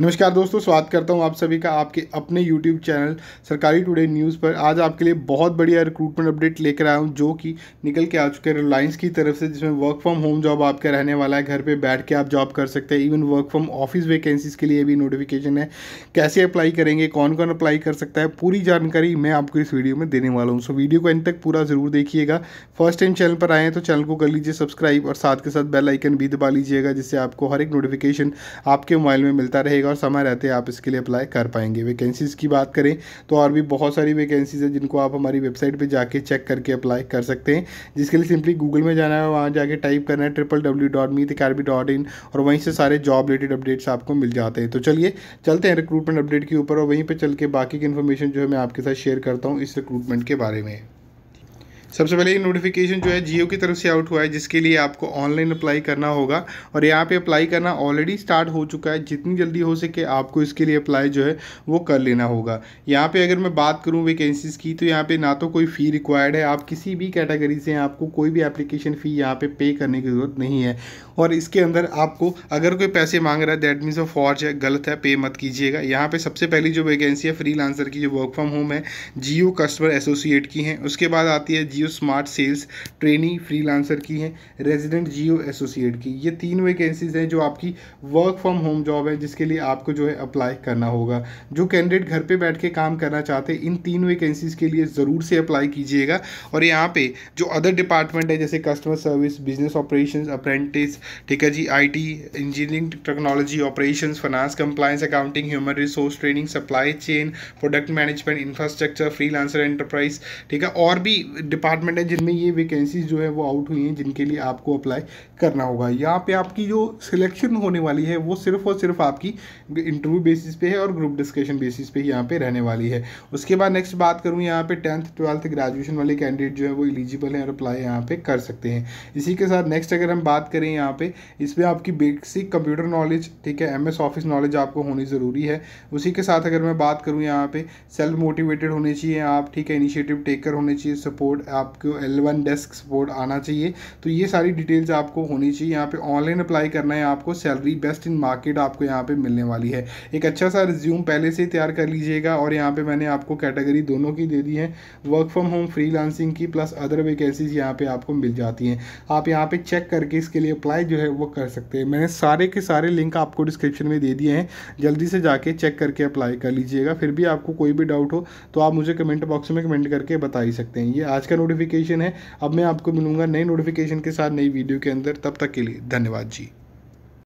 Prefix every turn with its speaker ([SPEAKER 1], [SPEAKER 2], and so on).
[SPEAKER 1] नमस्कार दोस्तों स्वागत करता हूं आप सभी का आपके अपने YouTube channel Sarkari today news पर आज आपके लिए बहुत बढ़िया रिक्रूटमेंट अपडेट लेकर आया हूं जो कि निकल के आ चुके हैं रिलायंस की तरफ से जिसमें वर्क फ्रॉम होम जॉब आपका रहने वाला है घर पे बैठ के आप जॉब कर सकते हैं even work from office vacancies के लिए भी नोटिफिकेशन है कैसे अप्लाई करेंगे कौन कौन अप्लाई कर सकता है पूरी जानकारी मैं आपको इस वीडियो में देने वाला हूँ सो वीडियो को अंत तक पूरा ज़रूर देखिएगा फर्स्ट टाइम चैनल पर आए हैं तो चैनल को कर लीजिए सब्सक्राइब और साथ के साथ बेलाइकन भी दबा लीजिएगा जिससे आपको हर एक नोटिफिकेशन आपके मोबाइल में मिलता रहेगा रहेगा और समय रहते आप इसके लिए अप्लाई कर पाएंगे वैकेंसीज़ की बात करें तो और भी बहुत सारी वैकेंसीज़ है जिनको आप हमारी वेबसाइट पर जाके चेक करके अप्लाई कर सकते हैं जिसके लिए सिंपली गूगल में जाना है वहाँ जाके टाइप करना है triple W dot Meet academy dot in और वहीं से सारे जॉब रिलेटेड अपडेट्स आपको मिल जाते हैं तो चलिए चलते हैं रिक्रूटमेंट अपडेट के ऊपर और वहीं पर चल के बाकी की इन्फॉर्मेशन जो है मैं आपके साथ शेयर करता हूँ इस रिक्रूटमेंट के बारे में सबसे पहले ये नोटिफिकेशन जो है जियो की तरफ से आउट हुआ है जिसके लिए आपको ऑनलाइन अप्लाई करना होगा और यहाँ पे अप्लाई करना ऑलरेडी स्टार्ट हो चुका है जितनी जल्दी हो सके आपको इसके लिए अप्लाई जो है वो कर लेना होगा यहाँ पे अगर मैं बात करूँ वैकेंसीज़ की तो यहाँ पे ना तो कोई फ़ी रिक्वायर्ड है आप किसी भी कैटेगरी से आपको कोई भी एप्लीकेशन फ़ी यहाँ पे पे करने की ज़रूरत नहीं है और इसके अंदर आपको अगर कोई पैसे मांग रहा है दैट मीन्स वो फॉर्ज है गलत है पे मत कीजिएगा यहाँ पे सबसे पहली जो वैकेंसी है फ्री की जो वर्क फ्रॉम होम है जियो कस्टमर एसोसिएट की है उसके बाद आती है Jio Jio smart sales trainee freelancer की हैं रेजिडेंट जियो एसोसिएट की ये तीन वैकेंसीज हैं जो आपकी वर्क फ्रॉम होम जॉब है जिसके लिए आपको जो है अप्लाई करना होगा जो कैंडिडेट घर पे बैठ के काम करना चाहते हैं इन तीन वैकेंसीज़ के लिए ज़रूर से अप्लाई कीजिएगा और यहाँ पे जो अदर डिपार्टमेंट है जैसे customer service business operation apprentice ठीक है जी आई engineering technology operation finance compliance accounting human resource training supply chain product management infrastructure freelancer enterprise ठीक है और भी डिपार्ट डिपार्टमेंट है जिनमें ये वैकेंसीज जो है वो आउट हुई हैं जिनके लिए आपको अप्लाई करना होगा यहाँ पे आपकी जो सिलेक्शन होने वाली है वो सिर्फ और सिर्फ आपकी इंटरव्यू बेसिस पे है और ग्रुप डिस्कशन बेसिस पे यहाँ पे रहने वाली है उसके बाद नेक्स्ट बात करूँ यहाँ पे टेंथ ट्वेल्थ ग्रेजुएशन वाले कैंडिडेट जो है वो एलिजिबल हैं और अप्लाई यहाँ पे कर सकते हैं इसी के साथ नेक्स्ट अगर हम बात करें यहाँ पे इसमें आपकी बेसिक कंप्यूटर नॉलेज ठीक है एम ऑफिस नॉलेज आपको होनी ज़रूरी है उसी के साथ अगर मैं बात करूँ यहाँ पे सेल्फ मोटिवेटेड होने चाहिए आप ठीक है इनिशिएटिव टेकर होने चाहिए सपोर्ट आपको एल वन डेस्क सपोर्ट आना चाहिए तो ये सारी डिटेल्स आपको होनी चाहिए यहाँ पे ऑनलाइन अप्लाई करना है आपको सैलरी बेस्ट इन मार्केट आपको यहाँ पे मिलने वाली है एक अच्छा सा रिज्यूम पहले से तैयार कर लीजिएगा और यहाँ पे मैंने आपको कैटेगरी दोनों की दे दी है वर्क फ्रॉम होम फ्री की प्लस अदर वेकेंसीज यहाँ पे आपको मिल जाती हैं आप यहाँ पे चेक करके इसके लिए अप्लाई जो है वो कर सकते हैं मैंने सारे के सारे लिंक आपको डिस्क्रिप्शन में दे दिए हैं जल्दी से जाके चेक करके अप्लाई कर लीजिएगा फिर भी आपको कोई भी डाउट हो तो आप मुझे कमेंट बॉक्स में कमेंट करके बता ही सकते हैं ये आज का नोटिफिकेशन है अब मैं आपको मिलूंगा नए नोटिफिकेशन के साथ नई वीडियो के अंदर तब तक के लिए धन्यवाद जी